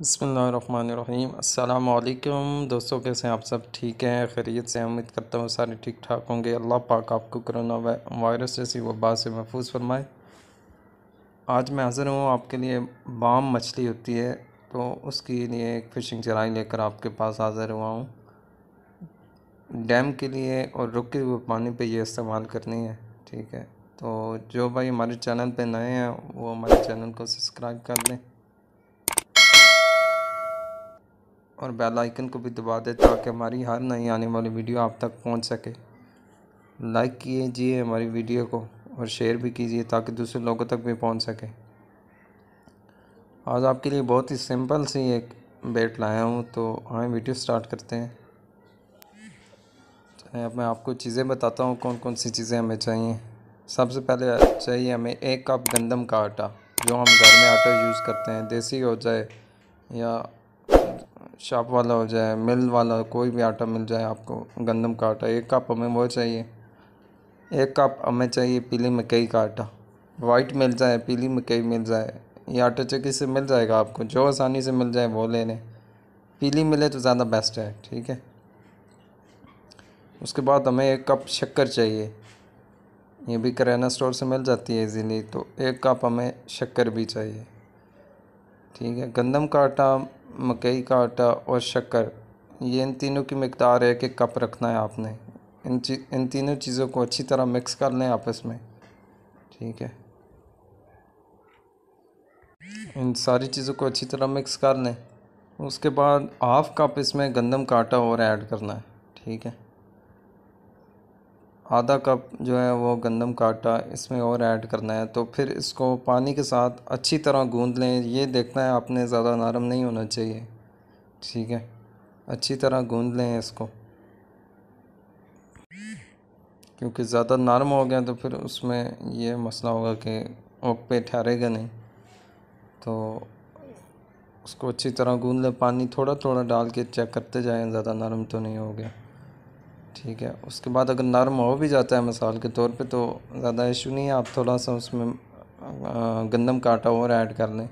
बसमीम अल्लाम दोस्तों कैसे हैं आप सब ठीक हैं खैरियत से उम्मीद करता हूँ सारे ठीक ठाक होंगे अल्लाह पाक आपको करोना वायरस जैसी वबा से महफूज फरमाए आज मैं हाज़िर हूँ आपके लिए बाम मछली होती है तो उसके लिए एक फ़िशिंग चराई लेकर आपके पास हाज़िर हुआ हूँ डैम के लिए और रुके हुए पानी पर यह इस्तेमाल करनी है ठीक है तो जो भाई हमारे चैनल पर नए हैं वो हमारे चैनल को सब्सक्राइब कर दें और बेल आइकन को भी दबा दें ताकि हमारी हर नई आने वाली वीडियो आप तक पहुंच सके लाइक कीजिए हमारी वीडियो को और शेयर भी कीजिए ताकि दूसरे लोगों तक भी पहुंच सके आज आपके लिए बहुत ही सिंपल सी एक बेट लाया हूं तो हमें वीडियो स्टार्ट करते हैं अब मैं आपको चीज़ें बताता हूँ कौन कौन सी चीज़ें हमें चाहिए सबसे पहले चाहिए हमें एक कप गंदम का आटा जो हम घर में आटा यूज़ करते हैं देसी हो जाए या शॉप वाला हो जाए मिल वाला कोई भी आटा मिल जाए आपको गंदम का आटा एक कप हमें वो चाहिए एक कप हमें चाहिए पीली मकई का आटा वाइट मिल जाए पीली मकई मिल जाए ये आटा चक्की से मिल जाएगा आपको जो आसानी से मिल जाए वो ले लें पीली मिले तो ज़्यादा बेस्ट है ठीक है उसके बाद हमें एक कप शक्कर चाहिए ये भी करना स्टोर से मिल जाती है इजीली तो एक कप हमें शक्कर भी चाहिए ठीक है गंदम का आटा मकई का आटा और शक्कर ये इन तीनों की मकदार है कि कप रखना है आपने इन ची इन तीनों चीज़ों को अच्छी तरह मिक्स कर लें आपस में ठीक है इन सारी चीज़ों को अच्छी तरह मिक्स कर लें उसके बाद हाफ़ कप इसमें गंदम का आटा और ऐड करना है ठीक है आधा कप जो है वो गंदम का आटा इसमें और ऐड करना है तो फिर इसको पानी के साथ अच्छी तरह गूंद लें ये देखना है आपने ज़्यादा नरम नहीं होना चाहिए ठीक है अच्छी तरह गूंद लें इसको क्योंकि ज़्यादा नरम हो गया तो फिर उसमें ये मसला होगा कि ओक पे ठहरेगा नहीं तो उसको अच्छी तरह गूंद लें पानी थोड़ा थोड़ा डाल के चेक करते जाएँ ज़्यादा नरम तो नहीं हो गया ठीक है उसके बाद अगर नरम हो भी जाता है मिसाल के तौर पे तो ज़्यादा इशू नहीं है आप थोड़ा सा उसमें गंदम का आटा और ऐड कर लें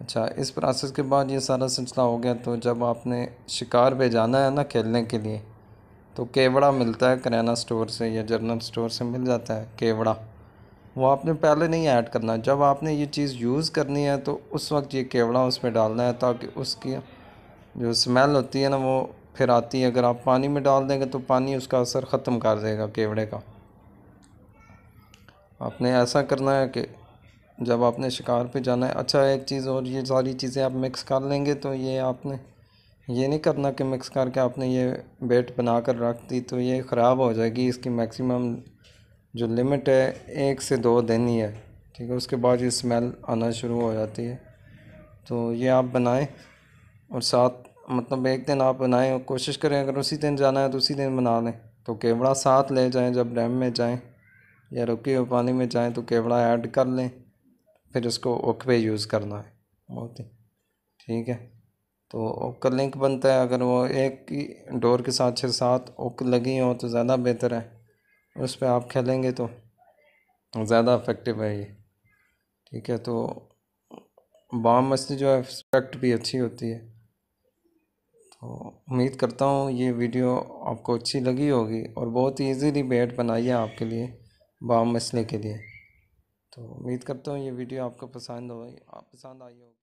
अच्छा इस प्रोसेस के बाद ये सारा सिलसिला हो गया तो जब आपने शिकार पे जाना है ना खेलने के लिए तो केवड़ा मिलता है करियाना स्टोर से या जनरल स्टोर से मिल जाता है केवड़ा वो आपने पहले नहीं ऐड करना जब आपने ये चीज़ यूज़ करनी है तो उस वक्त ये केवड़ा उसमें डालना है ताकि उसकी जो स्मेल होती है ना वो फिर आती है अगर आप पानी में डाल देंगे तो पानी उसका असर ख़त्म कर देगा केवड़े का आपने ऐसा करना है कि जब आपने शिकार पे जाना है अच्छा एक चीज़ और ये सारी चीज़ें आप मिक्स कर लेंगे तो ये आपने ये नहीं करना कि मिक्स करके आपने ये बेट बना कर रख दी तो ये ख़राब हो जाएगी इसकी मैक्सिमम जो लिमिट है एक से दो दिन ही है ठीक है उसके बाद ये स्मेल आना शुरू हो जाती है तो ये आप बनाएं और साथ मतलब एक दिन आप बनाएं और कोशिश करें अगर उसी दिन जाना है तो उसी दिन बना लें तो केवड़ा साथ ले जाएं जब डैम में जाएं या रुके हुए पानी में जाएं तो केवड़ा ऐड कर लें फिर उसको ओक पे यूज़ करना है बहुत ही ठीक है तो ओक का लिंक बनता है अगर वो एक ही डोर के साथ छः सात ओक लगी हो तो ज़्यादा बेहतर है उस पर आप खेलेंगे तो ज़्यादा इफेक्टिव है ये ठीक है तो बाम मछली जो है एक्सपेक्ट भी अच्छी होती है तो उम्मीद करता हूँ ये वीडियो आपको अच्छी लगी होगी और बहुत ईजीली बेड बनाई है आपके लिए बाम मसले के लिए तो उम्मीद करता हूँ ये वीडियो आपको पसंद हो पसंद आई होगी